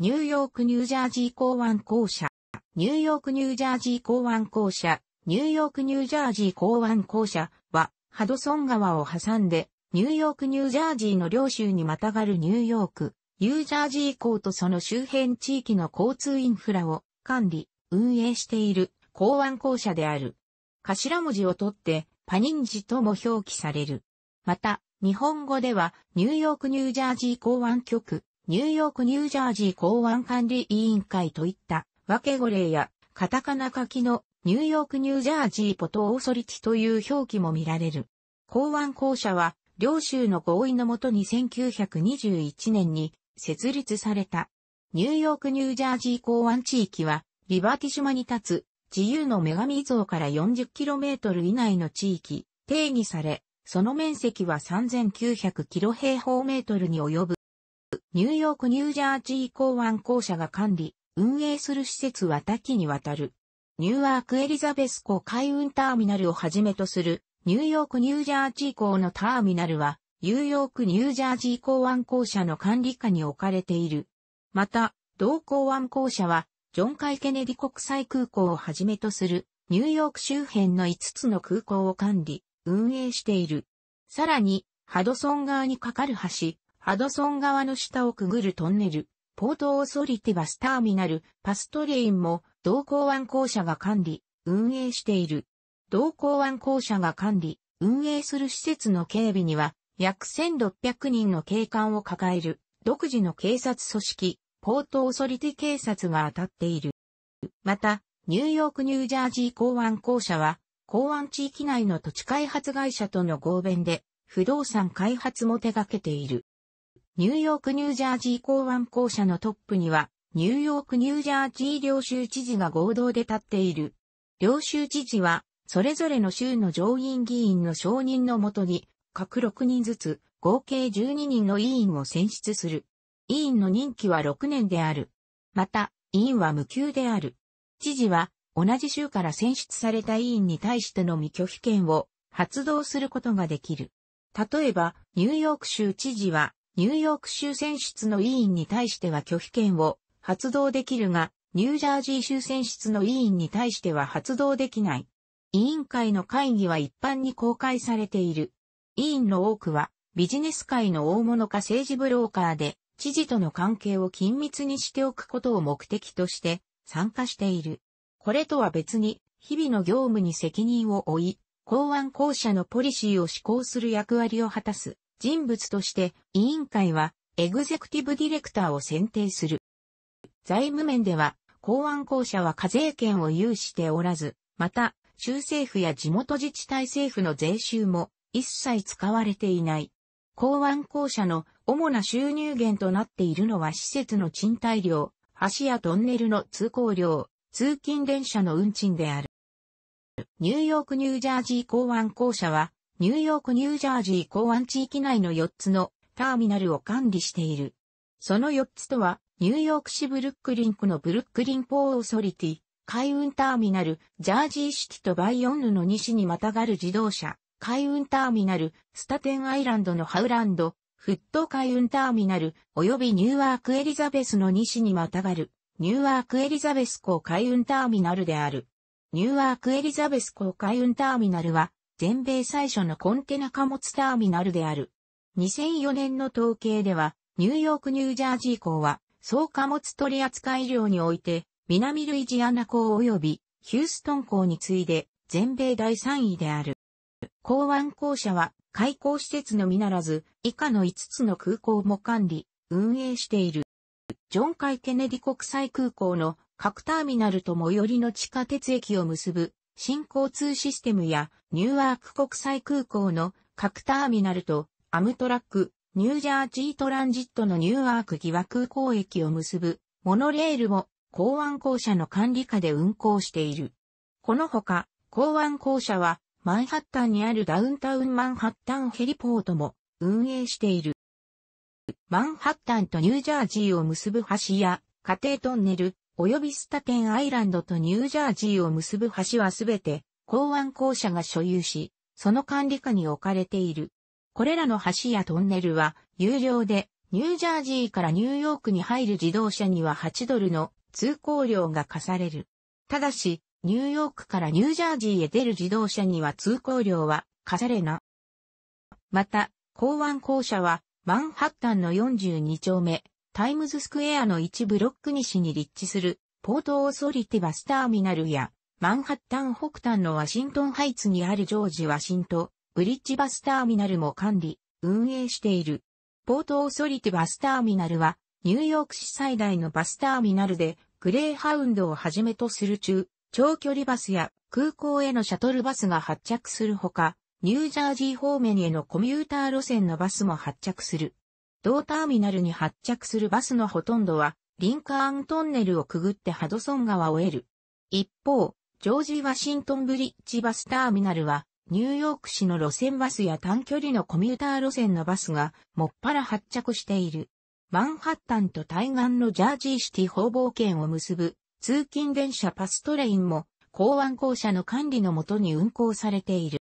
ニューヨークニュージャージー港湾公社、ニューヨークニュージャージー港湾公社、ニューヨークニュージャージー港湾公社は、ハドソン川を挟んで、ニューヨークニュージャージーの両州にまたがるニューヨーク、ニュージャージー港とその周辺地域の交通インフラを管理、運営している港湾公社である。頭文字を取って、パニンジとも表記される。また、日本語では、ニューヨークニュージャージー港湾局、ニューヨーク・ニュージャージー港湾管理委員会といった分け語例や、カタカナ書きのニューヨーク・ニュージャージー・ポト・オーソリティという表記も見られる。港湾公社は、両州の合意のもとに1921年に設立された。ニューヨーク・ニュージャージー港湾地域は、リバーティ島に立つ、自由の女神像から 40km 以内の地域、定義され、その面積は 3900km 平方メートルに及ぶ。ニューヨーク・ニュージャージー港湾公社が管理、運営する施設は多岐にわたる。ニューアーク・エリザベス港海運ターミナルをはじめとする、ニューヨーク・ニュージャージー港のターミナルは、ニューヨーク・ニュージャージー港湾公社の管理下に置かれている。また、同港湾公社は、ジョン・カイ・ケネディ国際空港をはじめとする、ニューヨーク周辺の5つの空港を管理、運営している。さらに、ハドソン川に架かる橋、ハドソン川の下をくぐるトンネル、ポートオーソリティバスターミナル、パストレインも、同港湾公社が管理、運営している。同港湾公社が管理、運営する施設の警備には、約1600人の警官を抱える、独自の警察組織、ポートオーソリティ警察が当たっている。また、ニューヨークニュージャージー港湾公社は、港湾地域内の土地開発会社との合弁で、不動産開発も手掛けている。ニューヨーク・ニュージャージー港湾公社のトップには、ニューヨーク・ニュージャージー領州知事が合同で立っている。領州知事は、それぞれの州の上院議員の承認のもとに、各6人ずつ、合計12人の委員を選出する。委員の任期は6年である。また、委員は無給である。知事は、同じ州から選出された委員に対しての未拒否権を発動することができる。例えば、ニューヨーク州知事は、ニューヨーク州選出の委員に対しては拒否権を発動できるが、ニュージャージー州選出の委員に対しては発動できない。委員会の会議は一般に公開されている。委員の多くはビジネス界の大物か政治ブローカーで、知事との関係を緊密にしておくことを目的として参加している。これとは別に、日々の業務に責任を負い、公安公社のポリシーを施行する役割を果たす人物として委員会はエグゼクティブディレクターを選定する。財務面では公安公社は課税権を有しておらず、また州政府や地元自治体政府の税収も一切使われていない。公安公社の主な収入源となっているのは施設の賃貸料、橋やトンネルの通行料、通勤電車の運賃である。ニューヨークニュージャージー港湾公社はニューヨーク・ニュージャージー港湾地域内の4つのターミナルを管理している。その4つとは、ニューヨーク市ブルックリンクのブルックリンポーオーソリティ、海運ターミナル、ジャージーシティとバイオンヌの西にまたがる自動車、海運ターミナル、スタテンアイランドのハウランド、フット海運ターミナル、及びニューワークエリザベスの西にまたがる、ニューワークエリザベス港海運ターミナルである。ニューワークエリザベス港海運ターミナルは、全米最初のコンテナ貨物ターミナルである。2004年の統計では、ニューヨーク・ニュージャージー港は、総貨物取扱量において、南ルイジアナ港及びヒューストン港に次いで、全米第3位である。港湾公社は、開港施設のみならず、以下の5つの空港も管理、運営している。ジョン・カイ・ケネディ国際空港の各ターミナルと最寄りの地下鉄駅を結ぶ新交通システムやニューワーク国際空港の各ターミナルとアムトラック、ニュージャージートランジットのニューワーク疑惑空港駅を結ぶモノレールも港湾公社の管理下で運行している。このほか、港湾公社はマンハッタンにあるダウンタウンマンハッタンヘリポートも運営している。マンハッタンとニュージャージーを結ぶ橋や家庭トンネル、及びスタテンアイランドとニュージャージーを結ぶ橋はすべて港湾公社が所有し、その管理下に置かれている。これらの橋やトンネルは有料で、ニュージャージーからニューヨークに入る自動車には8ドルの通行料が課される。ただし、ニューヨークからニュージャージーへ出る自動車には通行料は課されな。また、港湾公社はマンハッタンの42丁目、タイムズスクエアの一ブロック西に立地する、ポートオーソリティバスターミナルや、マンハッタン北端のワシントンハイツにあるジョージ・ワシントブリッジバスターミナルも管理、運営している。ポートオーソリティバスターミナルは、ニューヨーク市最大のバスターミナルで、グレーハウンドをはじめとする中、長距離バスや空港へのシャトルバスが発着するほか、ニュージャージー方面へのコミューター路線のバスも発着する。同ターミナルに発着するバスのほとんどは、リンカーントンネルをくぐってハドソン川を得る。一方、ジョージ・ワシントン・ブリッジバスターミナルは、ニューヨーク市の路線バスや短距離のコミューター路線のバスが、もっぱら発着している。マンハッタンと対岸のジャージーシティ方々圏を結ぶ、通勤電車パストレインも、港湾公社の管理のもとに運行されている。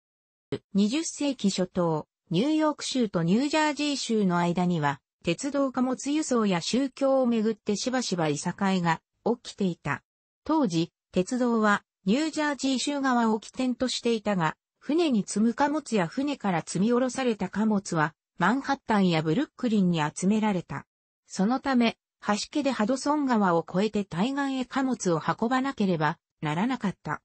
20世紀初頭、ニューヨーク州とニュージャージー州の間には、鉄道貨物輸送や宗教をめぐってしばしばいさかいが起きていた。当時、鉄道はニュージャージー州側を起点としていたが、船に積む貨物や船から積み下ろされた貨物は、マンハッタンやブルックリンに集められた。そのため、橋家でハドソン川を越えて対岸へ貨物を運ばなければならなかった。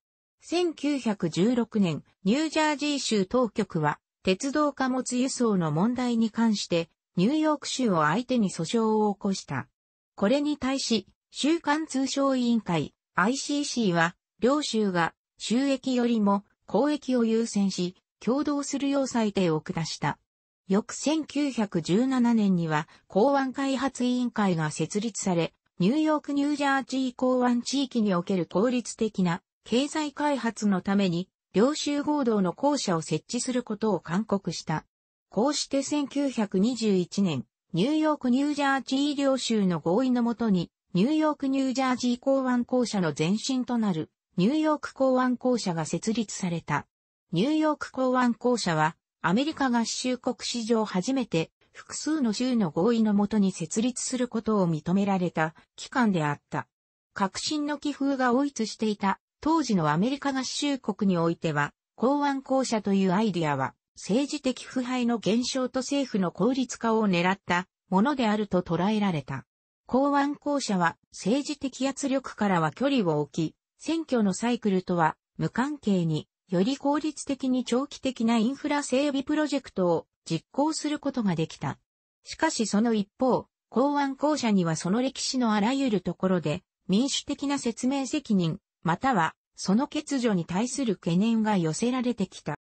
1916年、ニュージャージー州当局は、鉄道貨物輸送の問題に関して、ニューヨーク州を相手に訴訟を起こした。これに対し、週刊通商委員会 ICC は、両州が収益よりも公益を優先し、共同するよう裁定を下した。翌1917年には港湾開発委員会が設立され、ニューヨークニュージャージー港湾地域における効率的な経済開発のために領州合同の校舎を設置することを勧告した。こうして1921年、ニューヨーク・ニュージャージー領州の合意のもとに、ニューヨーク・ニュージャージー港湾公社の前身となる、ニューヨーク港湾公社が設立された。ニューヨーク港湾公社は、アメリカ合衆国史上初めて、複数の州の合意のもとに設立することを認められた機関であった。革新の気風が追いつしていた当時のアメリカ合衆国においては、公安公社というアイディアは、政治的腐敗の減少と政府の効率化を狙ったものであると捉えられた。公安公社は政治的圧力からは距離を置き、選挙のサイクルとは無関係に、より効率的に長期的なインフラ整備プロジェクトを実行することができた。しかしその一方、公安公社にはその歴史のあらゆるところで民主的な説明責任、または、その欠如に対する懸念が寄せられてきた。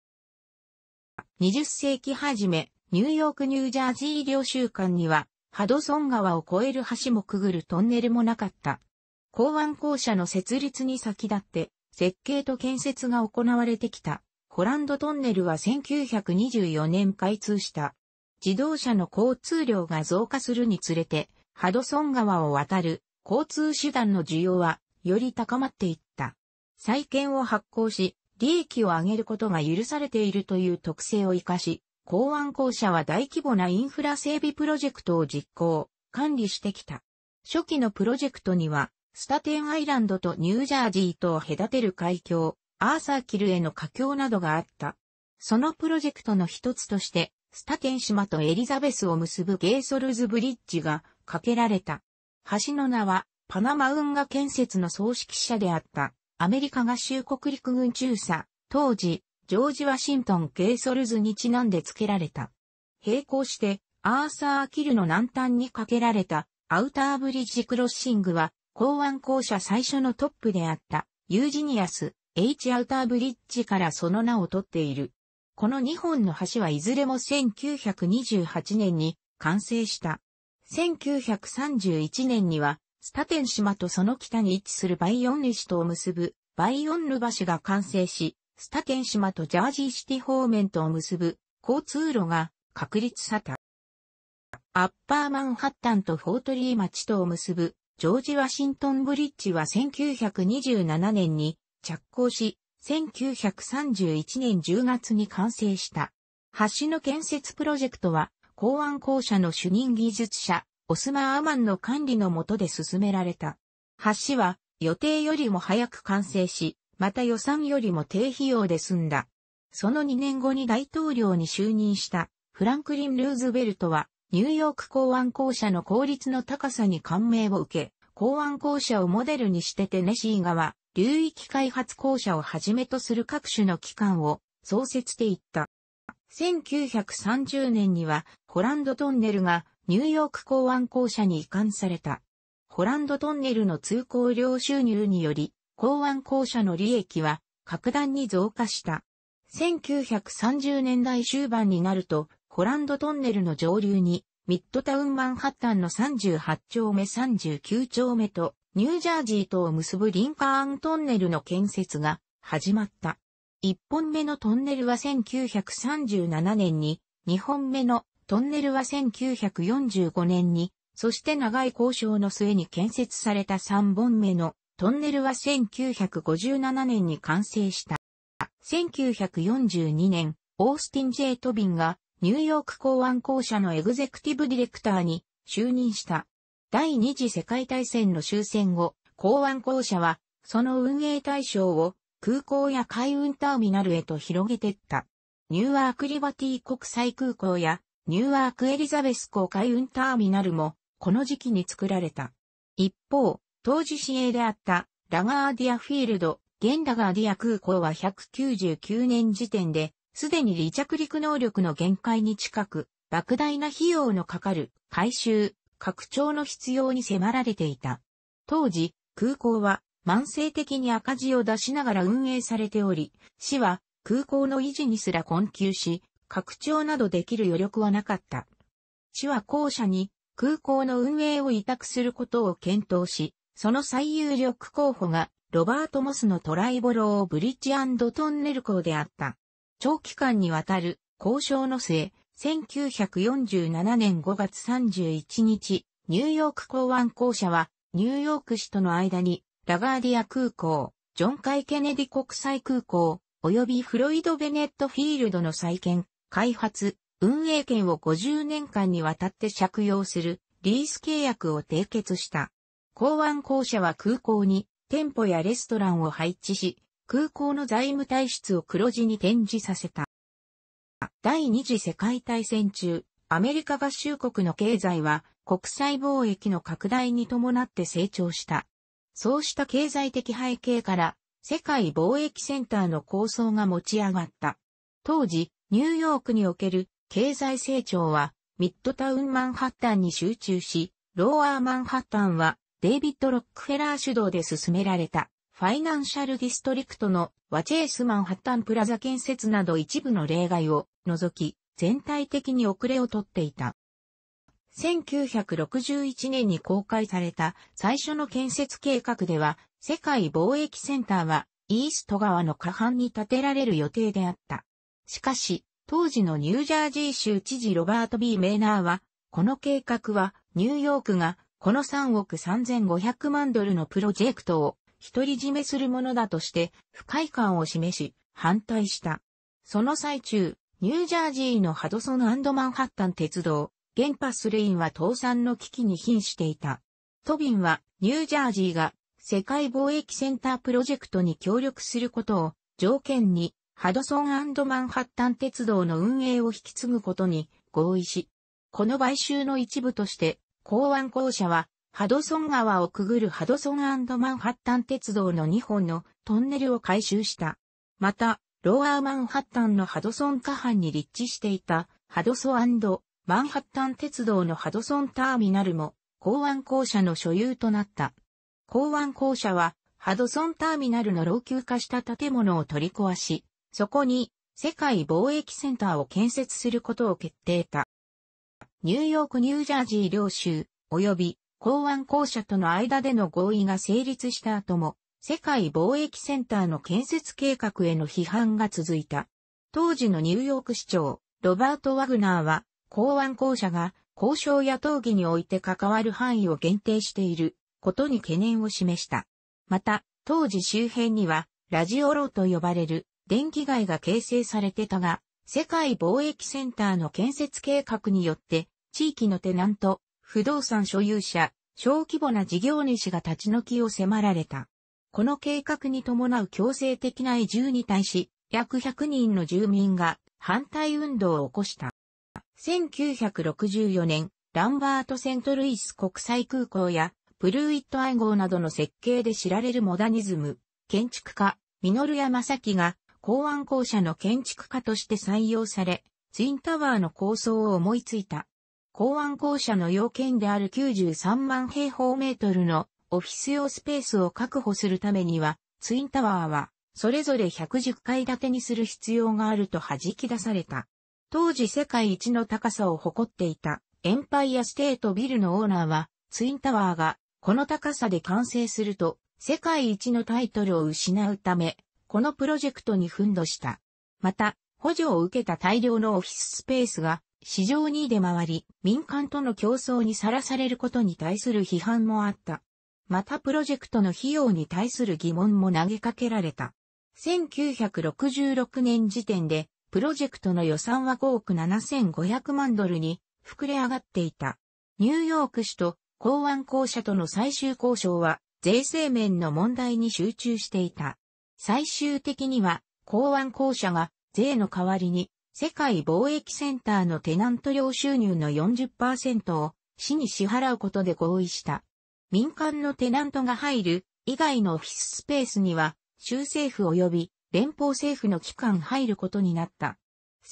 20世紀初め、ニューヨークニュージャージー領州間には、ハドソン川を越える橋もくぐるトンネルもなかった。港湾公社の設立に先立って、設計と建設が行われてきた。ホランドトンネルは1924年開通した。自動車の交通量が増加するにつれて、ハドソン川を渡る交通手段の需要はより高まっていっ債券を発行し、利益を上げることが許されているという特性を活かし、公安公社は大規模なインフラ整備プロジェクトを実行、管理してきた。初期のプロジェクトには、スタテンアイランドとニュージャージーとを隔てる海峡、アーサーキルへの架橋などがあった。そのプロジェクトの一つとして、スタテン島とエリザベスを結ぶゲイソルズブリッジが架けられた。橋の名は、パナマ運河建設の創始者であった。アメリカ合衆国陸軍中佐、当時、ジョージ・ワシントン・ケイソルズにちなんで付けられた。並行して、アーサー・キルの南端に架けられたアウターブリッジクロッシングは、港湾公社最初のトップであった、ユージニアス、H アウターブリッジからその名を取っている。この2本の橋はいずれも1928年に完成した。1931年にはスタテン島とその北に位置するバイオンヌ市とを結ぶバイオンヌ橋が完成し、スタテン島とジャージーシティ方面とを結ぶ交通路が確立された。アッパーマンハッタンとフォートリー町とを結ぶジョージ・ワシントン・ブリッジは1927年に着工し、1931年10月に完成した。橋の建設プロジェクトは、港湾公社の主任技術者、オスマー・アマンの管理の下で進められた。橋は予定よりも早く完成し、また予算よりも低費用で済んだ。その2年後に大統領に就任したフランクリン・ルーズベルトは、ニューヨーク港湾公社の効率の高さに感銘を受け、港湾公社をモデルにしてテネシー川、流域開発公社をはじめとする各種の機関を創設していった。1930年には、ホランドトンネルがニューヨーク港湾公社に移管された。ホランドトンネルの通行料収入により、港湾公社の利益は格段に増加した。1930年代終盤になると、ホランドトンネルの上流に、ミッドタウンマンハッタンの38丁目39丁目と、ニュージャージーとを結ぶリンカーントンネルの建設が始まった。1本目のトンネルは1937年に、2本目のトンネルは1945年に、そして長い交渉の末に建設された3本目のトンネルは1957年に完成した。1942年、オースティン・ジェイトビンがニューヨーク港湾公社のエグゼクティブディレクターに就任した。第二次世界大戦の終戦後、港湾公社はその運営対象を空港や海運ターミナルへと広げていった。ニューアークリバティ国際空港やニューアークエリザベス公海運ターミナルも、この時期に作られた。一方、当時市営であったラガーディアフィールド、現ラガーディア空港は199年時点で、すでに離着陸能力の限界に近く、莫大な費用のかかる改修、拡張の必要に迫られていた。当時、空港は慢性的に赤字を出しながら運営されており、市は空港の維持にすら困窮し、拡張などできる余力はなかった。市は校舎に空港の運営を委託することを検討し、その最有力候補がロバート・モスのトライボロー・ブリッジトンネル港であった。長期間にわたる交渉の末、1947年5月31日、ニューヨーク港湾公社は、ニューヨーク市との間に、ラガーディア空港、ジョン・カイ・ケネディ国際空港、及びフロイド・ベネット・フィールドの再建、開発、運営権を50年間にわたって借用するリース契約を締結した。港湾公社は空港に店舗やレストランを配置し、空港の財務体質を黒字に展示させた。第二次世界大戦中、アメリカ合衆国の経済は国際貿易の拡大に伴って成長した。そうした経済的背景から世界貿易センターの構想が持ち上がった。当時、ニューヨークにおける経済成長はミッドタウンマンハッタンに集中し、ローアーマンハッタンはデイビッド・ロックフェラー主導で進められたファイナンシャルディストリクトのワチェースマンハッタンプラザ建設など一部の例外を除き全体的に遅れをとっていた。1961年に公開された最初の建設計画では世界貿易センターはイースト川の下半に建てられる予定であった。しかし、当時のニュージャージー州知事ロバート・ B・ メーナーは、この計画はニューヨークがこの3億3500万ドルのプロジェクトを独り占めするものだとして不快感を示し反対した。その最中、ニュージャージーのハドソンマンハッタン鉄道、原発レインは倒産の危機に瀕していた。トビンはニュージャージーが世界貿易センタープロジェクトに協力することを条件にハドソンマンハッタン鉄道の運営を引き継ぐことに合意し、この買収の一部として、港湾公社は、ハドソン川をくぐるハドソンマンハッタン鉄道の2本のトンネルを改修した。また、ローアーマンハッタンのハドソン下半に立地していたハドソンマンハッタン鉄道のハドソンターミナルも港湾公社の所有となった。港湾公社はハドソンターミナルの老朽化した建物を取り壊し、そこに世界貿易センターを建設することを決定た。ニューヨーク・ニュージャージー領州、及び港湾公社との間での合意が成立した後も、世界貿易センターの建設計画への批判が続いた。当時のニューヨーク市長、ロバート・ワグナーは、港湾公社が交渉や討議において関わる範囲を限定していることに懸念を示した。また、当時周辺には、ラジオローと呼ばれる電気街が形成されてたが、世界貿易センターの建設計画によって、地域のテナント、不動産所有者、小規模な事業主が立ち退きを迫られた。この計画に伴う強制的な移住に対し、約100人の住民が反対運動を起こした。1964年、ランバート・セントルイス国際空港やプルーイット暗号などの設計で知られるモダニズム、建築家、ミノルヤ・マサキが港湾校舎の建築家として採用され、ツインタワーの構想を思いついた。港湾校舎の要件である93万平方メートルのオフィス用スペースを確保するためには、ツインタワーは、それぞれ110階建てにする必要があると弾き出された。当時世界一の高さを誇っていたエンパイアステートビルのオーナーは、ツインタワーがこの高さで完成すると世界一のタイトルを失うため、このプロジェクトに奮闘した。また、補助を受けた大量のオフィススペースが市場に出回り、民間との競争にさらされることに対する批判もあった。またプロジェクトの費用に対する疑問も投げかけられた。1966年時点で、プロジェクトの予算は5億7500万ドルに膨れ上がっていた。ニューヨーク市と港湾公社との最終交渉は税制面の問題に集中していた。最終的には、公安公社が税の代わりに、世界貿易センターのテナント料収入の40%を市に支払うことで合意した。民間のテナントが入る以外のオフィススペースには、州政府及び連邦政府の機関入ることになった。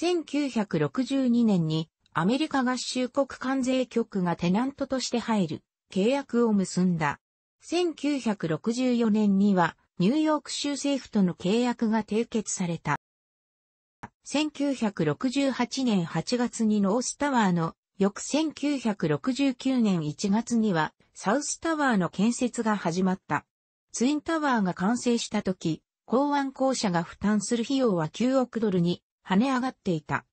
1962年にアメリカ合衆国関税局がテナントとして入る契約を結んだ。1964年にはニューヨーク州政府との契約が締結された。1968年8月にノースタワーの、翌1969年1月には、サウスタワーの建設が始まった。ツインタワーが完成した時、港湾公社が負担する費用は9億ドルに跳ね上がっていた。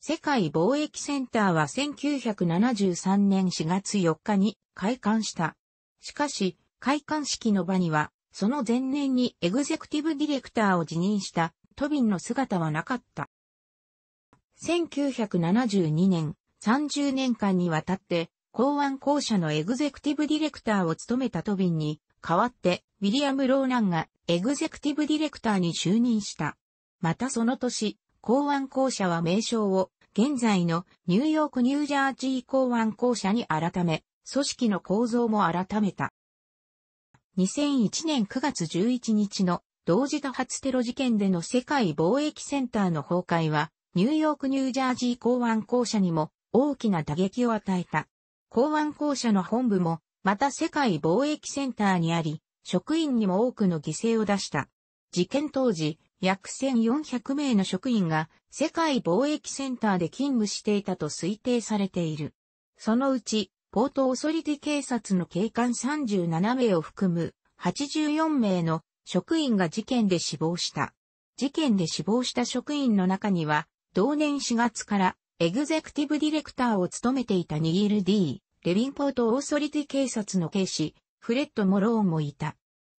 世界貿易センターは1973年4月4日に開館した。しかし、開館式の場にはその前年にエグゼクティブディレクターを辞任したトビンの姿はなかった。1972年、30年間にわたって、公安公社のエグゼクティブディレクターを務めたトビンに、代わって、ウィリアム・ローランがエグゼクティブディレクターに就任した。またその年、公安公社は名称を、現在のニューヨーク・ニュージャージー公安公社に改め、組織の構造も改めた。2001年9月11日の同時多発テロ事件での世界貿易センターの崩壊は、ニューヨークニュージャージー港湾公社にも大きな打撃を与えた。港湾公社の本部も、また世界貿易センターにあり、職員にも多くの犠牲を出した。事件当時、約1400名の職員が世界貿易センターで勤務していたと推定されている。そのうちポートオソリティ警察の警官37名を含む84名の職員が事件で死亡した。事件で死亡した職員の中には、同年4月からエグゼクティブディレクターを務めていたニール・ D・ レビンポートオーソリティ警察の警視、フレッド・モローンもいた。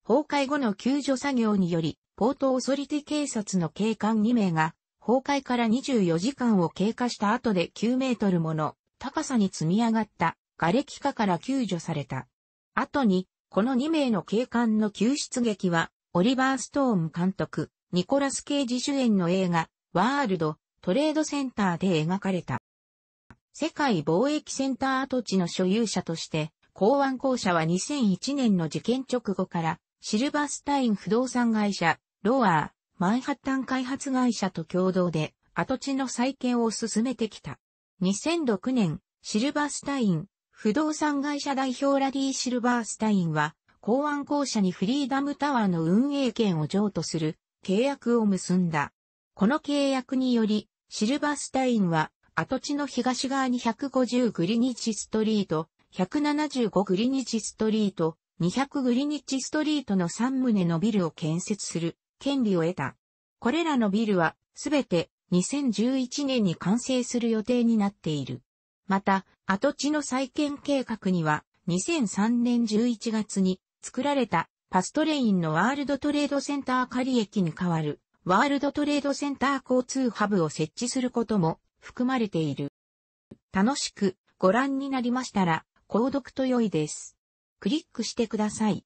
崩壊後の救助作業により、ポートオーソリティ警察の警官2名が、崩壊から24時間を経過した後で9メートルもの高さに積み上がった瓦礫化から救助された。後に、この2名の警官の救出劇は、オリバー・ストーム監督、ニコラス・ケージ主演の映画、ワールド、トレードセンターで描かれた。世界貿易センター跡地の所有者として、港湾公社は2001年の事件直後から、シルバースタイン不動産会社、ロアー、マンハッタン開発会社と共同で、跡地の再建を進めてきた。2006年、シルバースタイン、不動産会社代表ラディ・シルバースタインは、公安公社にフリーダムタワーの運営権を譲渡する契約を結んだ。この契約により、シルバースタインは、跡地の東側に150グリニッチストリート、175グリニッチストリート、200グリニッチストリートの3棟のビルを建設する権利を得た。これらのビルは、すべて2011年に完成する予定になっている。また、跡地の再建計画には、2003年11月に作られたパストレインのワールドトレードセンター仮駅に代わるワールドトレードセンター交通ハブを設置することも含まれている。楽しくご覧になりましたら、購読と良いです。クリックしてください。